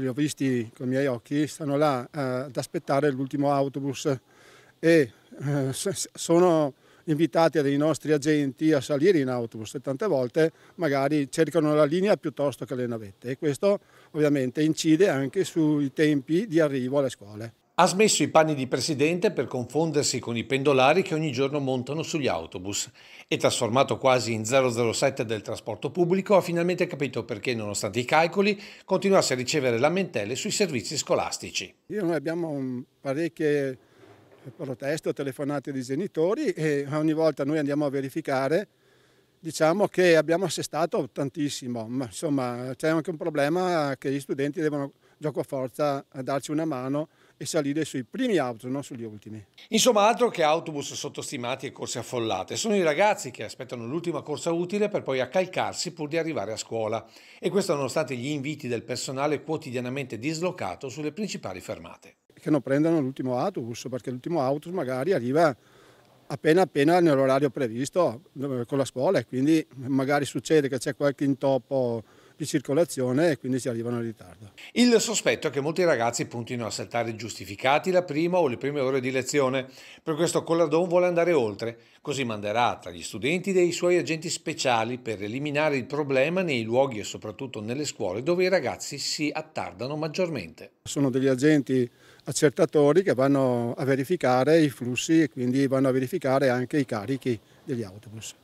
li ho visti con i miei occhi, stanno là eh, ad aspettare l'ultimo autobus e eh, sono invitati dai nostri agenti a salire in autobus e tante volte magari cercano la linea piuttosto che le navette e questo ovviamente incide anche sui tempi di arrivo alle scuole. Ha smesso i panni di presidente per confondersi con i pendolari che ogni giorno montano sugli autobus e trasformato quasi in 007 del trasporto pubblico ha finalmente capito perché nonostante i calcoli continuasse a ricevere lamentele sui servizi scolastici. Noi abbiamo mm, parecchie proteste, telefonate di genitori e ogni volta noi andiamo a verificare diciamo che abbiamo assestato tantissimo, ma insomma c'è anche un problema che gli studenti devono gioco forza darci una mano e salire sui primi auto, non sugli ultimi. Insomma, altro che autobus sottostimati e corse affollate. Sono i ragazzi che aspettano l'ultima corsa utile per poi accalcarsi pur di arrivare a scuola. E questo nonostante gli inviti del personale quotidianamente dislocato sulle principali fermate. Che non prendano l'ultimo autobus, perché l'ultimo autobus magari arriva appena appena nell'orario previsto eh, con la scuola e quindi magari succede che c'è qualche intoppo di circolazione e quindi si arrivano in ritardo. Il sospetto è che molti ragazzi puntino a saltare giustificati la prima o le prime ore di lezione. Per questo Collardon vuole andare oltre, così manderà tra gli studenti dei suoi agenti speciali per eliminare il problema nei luoghi e soprattutto nelle scuole dove i ragazzi si attardano maggiormente. Sono degli agenti accertatori che vanno a verificare i flussi e quindi vanno a verificare anche i carichi degli autobus.